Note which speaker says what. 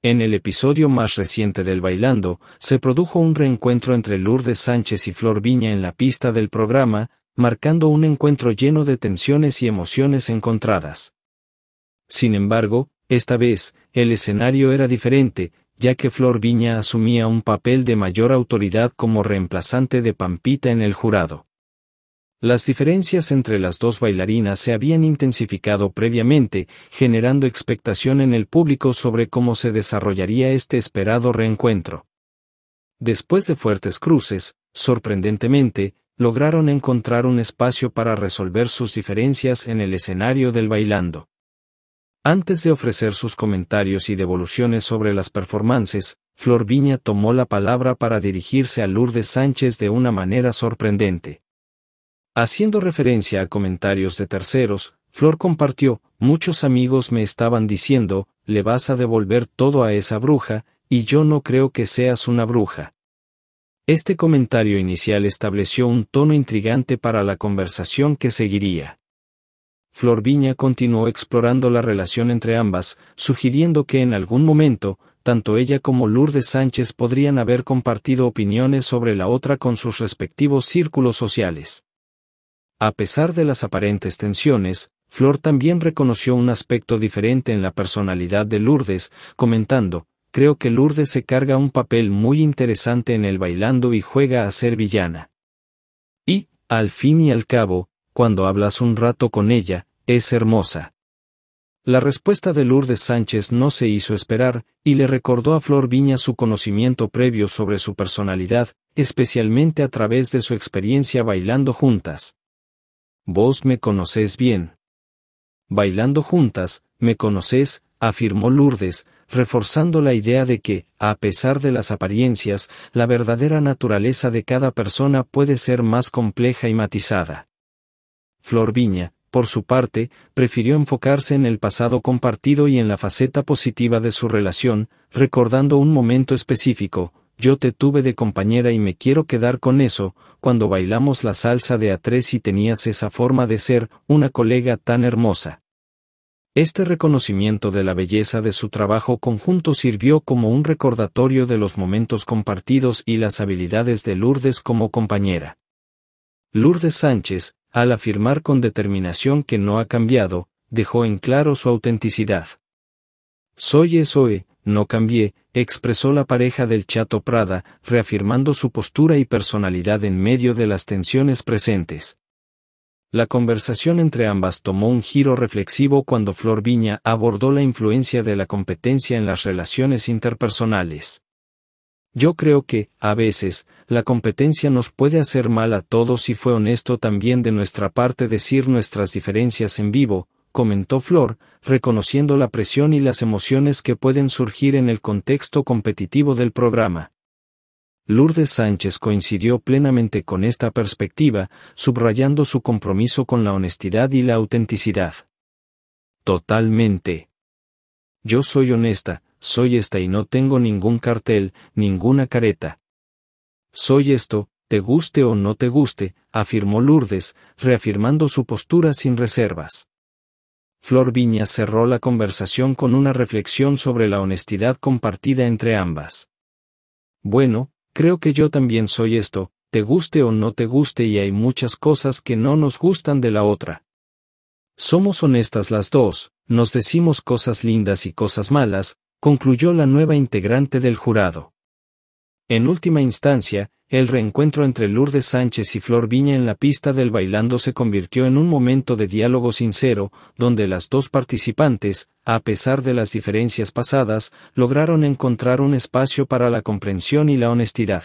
Speaker 1: En el episodio más reciente del Bailando, se produjo un reencuentro entre Lourdes Sánchez y Flor Viña en la pista del programa, marcando un encuentro lleno de tensiones y emociones encontradas. Sin embargo, esta vez, el escenario era diferente, ya que Flor Viña asumía un papel de mayor autoridad como reemplazante de Pampita en el jurado. Las diferencias entre las dos bailarinas se habían intensificado previamente, generando expectación en el público sobre cómo se desarrollaría este esperado reencuentro. Después de fuertes cruces, sorprendentemente, lograron encontrar un espacio para resolver sus diferencias en el escenario del bailando. Antes de ofrecer sus comentarios y devoluciones sobre las performances, Flor Viña tomó la palabra para dirigirse a Lourdes Sánchez de una manera sorprendente. Haciendo referencia a comentarios de terceros, Flor compartió, muchos amigos me estaban diciendo, le vas a devolver todo a esa bruja, y yo no creo que seas una bruja. Este comentario inicial estableció un tono intrigante para la conversación que seguiría. Flor Viña continuó explorando la relación entre ambas, sugiriendo que en algún momento, tanto ella como Lourdes Sánchez podrían haber compartido opiniones sobre la otra con sus respectivos círculos sociales. A pesar de las aparentes tensiones, Flor también reconoció un aspecto diferente en la personalidad de Lourdes, comentando, creo que Lourdes se carga un papel muy interesante en el bailando y juega a ser villana. Y, al fin y al cabo, cuando hablas un rato con ella, es hermosa. La respuesta de Lourdes Sánchez no se hizo esperar, y le recordó a Flor Viña su conocimiento previo sobre su personalidad, especialmente a través de su experiencia bailando juntas. Vos me conocés bien. Bailando juntas, me conocés, afirmó Lourdes, reforzando la idea de que, a pesar de las apariencias, la verdadera naturaleza de cada persona puede ser más compleja y matizada. Flor Viña, por su parte, prefirió enfocarse en el pasado compartido y en la faceta positiva de su relación, recordando un momento específico, yo te tuve de compañera y me quiero quedar con eso, cuando bailamos la salsa de a y tenías esa forma de ser, una colega tan hermosa. Este reconocimiento de la belleza de su trabajo conjunto sirvió como un recordatorio de los momentos compartidos y las habilidades de Lourdes como compañera. Lourdes Sánchez, al afirmar con determinación que no ha cambiado, dejó en claro su autenticidad. Soy eso, eh, no cambié, expresó la pareja del Chato Prada, reafirmando su postura y personalidad en medio de las tensiones presentes. La conversación entre ambas tomó un giro reflexivo cuando Flor Viña abordó la influencia de la competencia en las relaciones interpersonales. Yo creo que, a veces, la competencia nos puede hacer mal a todos y fue honesto también de nuestra parte decir nuestras diferencias en vivo, comentó Flor, reconociendo la presión y las emociones que pueden surgir en el contexto competitivo del programa. Lourdes Sánchez coincidió plenamente con esta perspectiva, subrayando su compromiso con la honestidad y la autenticidad. Totalmente. Yo soy honesta, soy esta y no tengo ningún cartel, ninguna careta. Soy esto, te guste o no te guste, afirmó Lourdes, reafirmando su postura sin reservas. Flor Viña cerró la conversación con una reflexión sobre la honestidad compartida entre ambas. Bueno, creo que yo también soy esto, te guste o no te guste y hay muchas cosas que no nos gustan de la otra. Somos honestas las dos, nos decimos cosas lindas y cosas malas, concluyó la nueva integrante del jurado. En última instancia, el reencuentro entre Lourdes Sánchez y Flor Viña en la pista del bailando se convirtió en un momento de diálogo sincero, donde las dos participantes, a pesar de las diferencias pasadas, lograron encontrar un espacio para la comprensión y la honestidad.